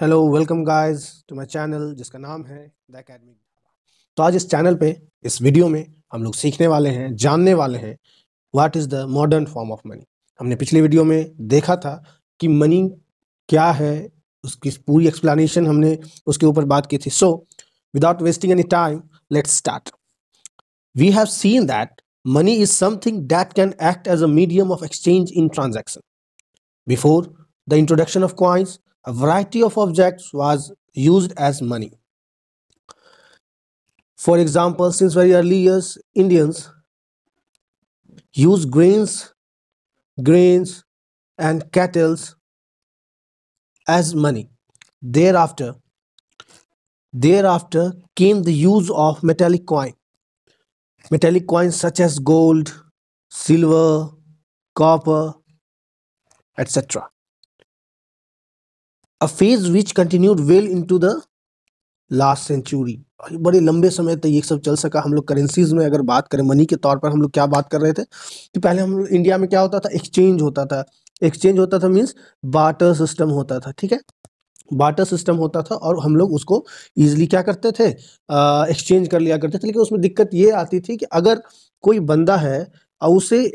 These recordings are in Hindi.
Hello welcome guys to my channel जिसका नाम है द एकेडमिक तो आज इस चैनल पे इस वीडियो में हम लोग सीखने वाले हैं जानने वाले हैं what is the modern form of money हमने पिछले वीडियो में देखा था कि मनी क्या है उसकी पूरी एक्सप्लेनेशन हमने उसके ऊपर बात की थी so without wasting any time let's start we have seen that money is something that can act as a medium of exchange in transaction before the introduction of coins A variety of objects was used as money. For example, since very early years, Indians used grains, grains and cattle as money. Thereafter, thereafter came the use of metallic coin. Metallic coins such as gold, silver, copper, etc. A phase which continued well to the last century बड़े लंबे समय तक ये सब चल सका हम लोग करेंसीज में अगर बात करें मनी के तौर पर हम लोग क्या बात कर रहे थे कि पहले हम इंडिया में क्या होता था एक्सचेंज होता था एक्सचेंज होता था मीन्स बाटर सिस्टम होता था ठीक है बाटर सिस्टम होता था और हम लोग उसको ईजिली क्या करते थे एक्सचेंज कर लिया करते थे लेकिन उसमें दिक्कत ये आती थी कि अगर कोई बंदा है और उसे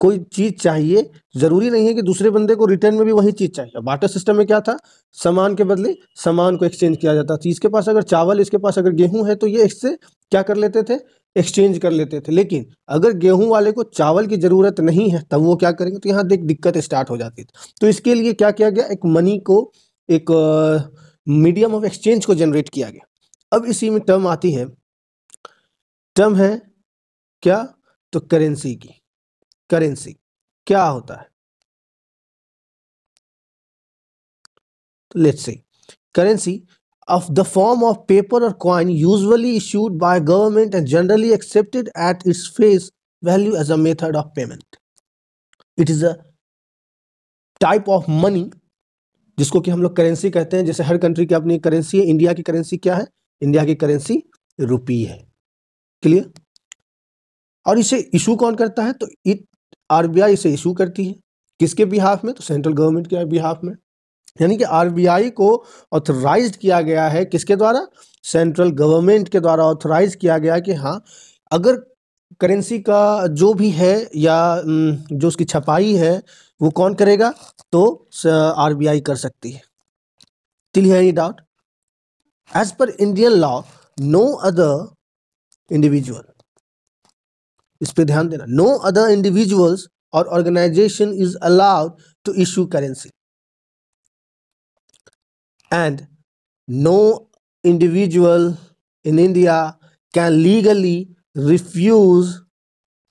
कोई चीज चाहिए जरूरी नहीं है कि दूसरे बंदे को रिटर्न में भी वही चीज चाहिए बाटर सिस्टम में क्या था सामान के बदले सामान को एक्सचेंज किया जाता था इसके पास अगर चावल इसके पास अगर गेहूं है तो ये इससे क्या कर लेते थे एक्सचेंज कर लेते थे लेकिन अगर गेहूं वाले को चावल की ज़रूरत नहीं है तब वो क्या करेंगे तो यहाँ देख दिक्कत स्टार्ट हो जाती थी तो इसके लिए क्या किया गया एक मनी को एक मीडियम ऑफ एक्सचेंज को जनरेट किया गया अब इसी में टर्म आती है टर्म है क्या तो करेंसी की करेंसी क्या होता है तो let's see currency of the form of paper or coin usually issued by government and generally accepted at its face value as a method of payment it is a type of money जिसको कि हम लोग करेंसी कहते हैं जैसे हर कंट्री की अपनी करेंसी है इंडिया की करेंसी क्या है इंडिया की करेंसी रुपी है क्लियर और इसे इशू कौन करता है तो इट आरबीआई इसे इशू करती है किसके बिहाफ में तो सेंट्रल गवर्नमेंट के बिहाफ में यानी कि आर को ऑथराइज किया गया है किसके द्वारा सेंट्रल गवर्नमेंट के द्वारा ऑथराइज किया गया कि हाँ अगर करेंसी का जो भी है या जो उसकी छपाई है वो कौन करेगा तो आर कर सकती है till any doubt as per Indian law no other individual इस पर ध्यान देना नो अदर इंडिविजुअल्स और organisation is allowed to issue currency and no individual in India can legally refuse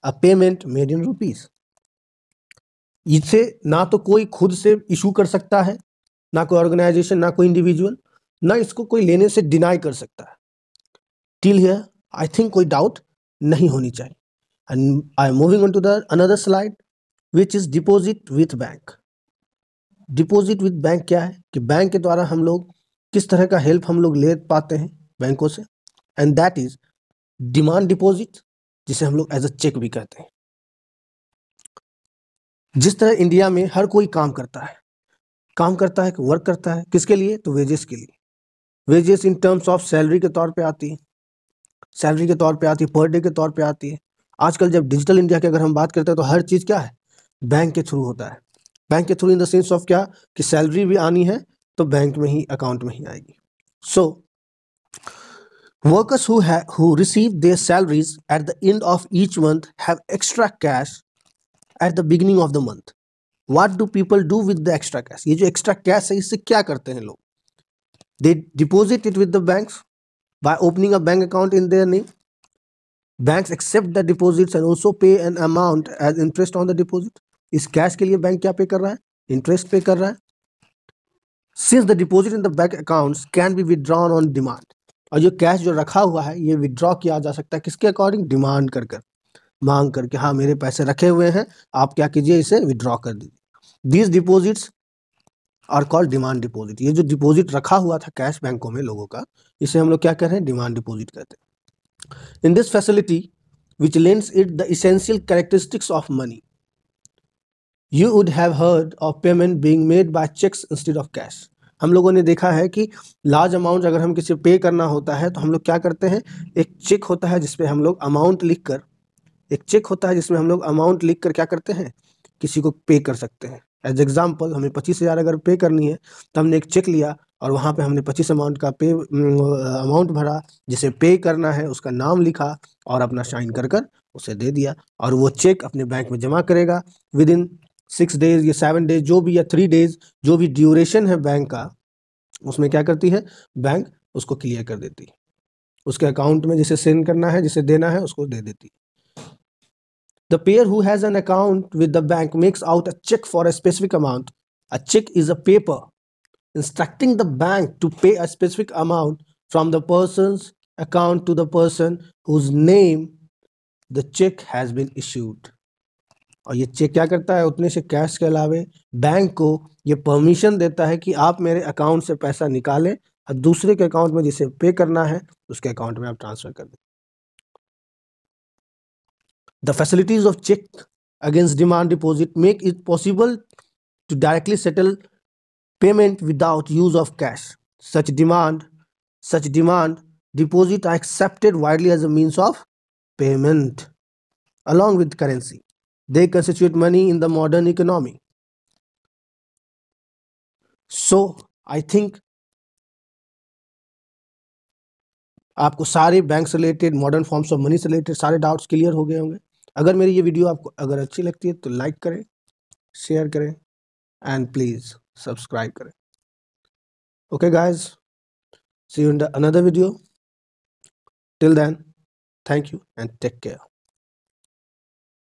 a payment made in rupees इसे ना तो कोई खुद से इशू कर सकता है ना कोई ऑर्गेनाइजेशन ना कोई इंडिविजुअल ना इसको कोई लेने से डिनाई कर सकता है टिल हियर आई थिंक कोई डाउट नहीं होनी चाहिए and I am moving on to the another slide which is deposit with bank deposit with bank क्या है कि बैंक के द्वारा हम लोग किस तरह का हेल्प हम लोग ले पाते हैं बैंकों से and that is demand deposit जिसे हम लोग एज अ चेक भी कहते हैं जिस तरह इंडिया में हर कोई काम करता है काम करता है कि वर्क करता है किसके लिए तो वेजेस के लिए wages in terms of salary के तौर पे आती है सैलरी के तौर पे आती है पर डे के तौर पे आती है आजकल जब डिजिटल इंडिया की अगर हम बात करते हैं तो हर चीज़ क्या है बैंक के थ्रू होता है बैंक के through in the sense of क्या कि सैलरी भी आनी है तो बैंक में ही अकाउंट में ही आएगी so workers who receive their salaries at the end of each month have extra cash at the beginning of the month what do people do with the extra cash ये जो एक्स्ट्रा कैश है इससे क्या करते हैं लोग they deposit it with the bank by opening a bank account in their name banks accept the deposits and also pay an amount as interest on the deposit इस कैश के लिए बैंक क्या पे कर रहा है इंटरेस्ट पे कर रहा है since the deposit in the bank accounts can be withdrawn on demand और ये कैश जो रखा हुआ है ये विदड्रॉ किया जा सकता है किसके अकॉर्डिंग डिमांड कर कर मांग करके हाँ मेरे पैसे रखे हुए हैं आप क्या कीजिए इसे विदड्रॉ कर दीजिए these deposits are called demand deposit ये जो डिपॉजिट रखा हुआ था कैश बैंकों में लोगों का इसे हम लोग क्या कह रहे हैं डिमांड डिपॉजिट कहते हैं in this facility which lends it the essential characteristics of money. You would have heard of payment being made by checks instead of cash. हम लोगों ने देखा है कि लार्ज अमाउंट अगर हम किसी पे करना होता है तो हम लोग क्या करते हैं एक चेक होता है जिसपे हम लोग अमाउंट लिख कर एक चेक होता है जिसमें हम लोग अमाउंट लिख कर क्या करते हैं किसी को पे कर सकते हैं एज एग्जाम्पल हमें पच्चीस हज़ार अगर पे करनी है तो हमने एक चेक लिया और वहाँ पे हमने पच्चीस अमाउंट का पे अमाउंट भरा जिसे पे करना है उसका नाम लिखा और अपना साइन कर कर उसे दे दिया और वो चेक अपने बैंक में जमा करेगा विद इन सिक्स डेज या सेवन डेज जो भी या थ्री डेज जो भी ड्यूरेशन है बैंक का उसमें क्या करती है बैंक उसको क्लियर कर देती है उसके अकाउंट में जिसे सेंड करना है जिसे देना है उसको दे देती the payer who has an account with the bank makes out a cheque for a specific amount a cheque is a paper instructing the bank to pay a specific amount from the person's account to the person whose name the check has been issued और ये चेक क्या करता है उतने से कैश के अलावे बैंक को ये परमिशन देता है कि आप मेरे अकाउंट से पैसा निकालें और दूसरे के अकाउंट में जिसे पे करना है उसके अकाउंट में आप ट्रांसफर कर दें the facilities of cheque against demand deposit make it possible to directly settle payment without use of cash. Such demand, such demand, deposit are accepted widely as a means of payment along with currency. They constitute money in the modern economy. So I think आपको सारे बैंक से related modern forms of money से रिलेटेड सारे डाउट्स क्लियर हो गए होंगे अगर मेरी ये वीडियो आपको अगर अच्छी लगती है तो लाइक करें शेयर करें एंड प्लीज़ सब्सक्राइब करें okay guys see you in the another video till then thank you and take care